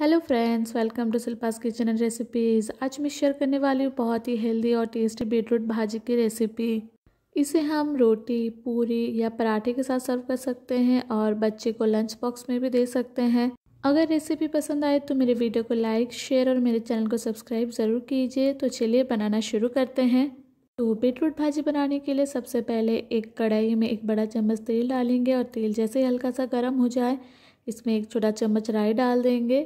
hello friends welcome to Shilpa's kitchen and recipes आज मैं share करने वाली हूँ बहुत ही हेल्दी और टेस्टी बीटरूट भाजी की रेसिपी इसे हम रोटी पूरी या पराठे के साथ सर्व कर सकते हैं और बच्चे को लंच बॉक्स में भी दे सकते हैं अगर रेसिपी पसंद आए तो मेरे वीडियो को लाइक शेयर और मेरे चैनल को सब्सक्राइब ज़रूर कीजिए तो चलिए बनाना शुरू करते हैं तो बीटरूट भाजी बनाने के लिए सबसे पहले एक कढ़ाई में एक बड़ा चम्मच तेल डालेंगे और तेल जैसे ही हल्का सा गर्म हो जाए इसमें एक छोटा चम्मच राई डाल देंगे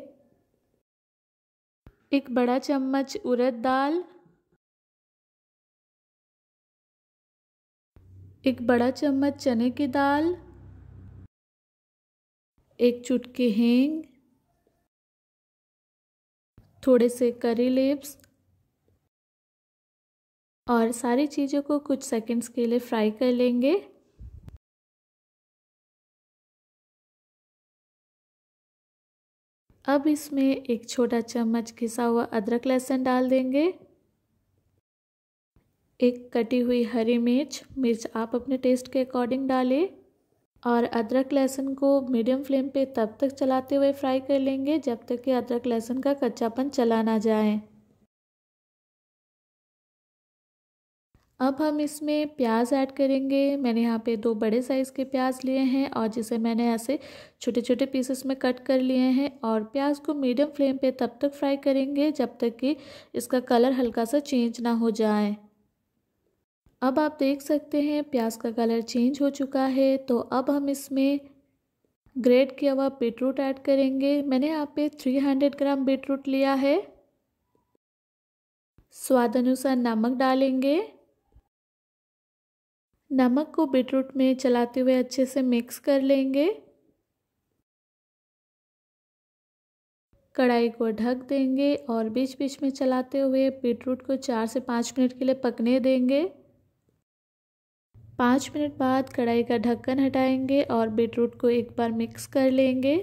एक बड़ा चम्मच उड़द दाल एक बड़ा चम्मच चने की दाल एक चुटकी हींग थोड़े से करी लिप्स और सारी चीज़ों को कुछ सेकंड्स के लिए फ्राई कर लेंगे अब इसमें एक छोटा चम्मच घिसा हुआ अदरक लहसुन डाल देंगे एक कटी हुई हरी मिर्च मिर्च आप अपने टेस्ट के अकॉर्डिंग डालें और अदरक लहसुन को मीडियम फ्लेम पे तब तक चलाते हुए फ्राई कर लेंगे जब तक कि अदरक लहसुन का कच्चापन चला ना जाए अब हम इसमें प्याज ऐड करेंगे मैंने यहाँ पे दो बड़े साइज़ के प्याज लिए हैं और जिसे मैंने ऐसे छोटे छोटे पीसेस में कट कर लिए हैं और प्याज को मीडियम फ्लेम पे तब तक फ्राई करेंगे जब तक कि इसका कलर हल्का सा चेंज ना हो जाए अब आप देख सकते हैं प्याज का कलर चेंज हो चुका है तो अब हम इसमें ग्रेट किया हुआ बीटरूट ऐड करेंगे मैंने यहाँ पे 300 ग्राम बीटरूट लिया है स्वाद अनुसार नमक डालेंगे नमक को बीटरूट में चलाते हुए अच्छे से मिक्स कर लेंगे कढ़ाई को ढक देंगे और बीच बीच में चलाते हुए बीटरूट को चार से पाँच मिनट के लिए पकने देंगे पाँच मिनट बाद कढ़ाई का ढक्कन हटाएंगे और बीटरूट को एक बार मिक्स कर लेंगे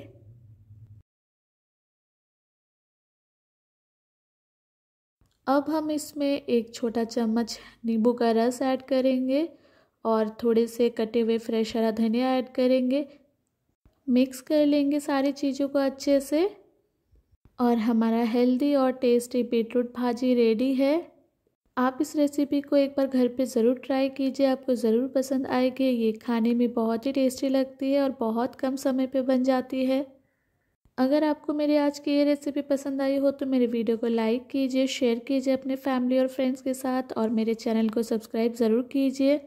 अब हम इसमें एक छोटा चम्मच नींबू का रस ऐड करेंगे और थोड़े से कटे हुए फ्रेश हरा धनिया ऐड करेंगे मिक्स कर लेंगे सारी चीज़ों को अच्छे से और हमारा हेल्दी और टेस्टी बीटरूट भाजी रेडी है आप इस रेसिपी को एक बार घर पे ज़रूर ट्राई कीजिए आपको ज़रूर पसंद आएगी ये खाने में बहुत ही टेस्टी लगती है और बहुत कम समय पे बन जाती है अगर आपको मेरी आज की ये रेसिपी पसंद आई हो तो मेरे वीडियो को लाइक कीजिए शेयर कीजिए अपने फैमिली और फ्रेंड्स के साथ और मेरे चैनल को सब्सक्राइब ज़रूर कीजिए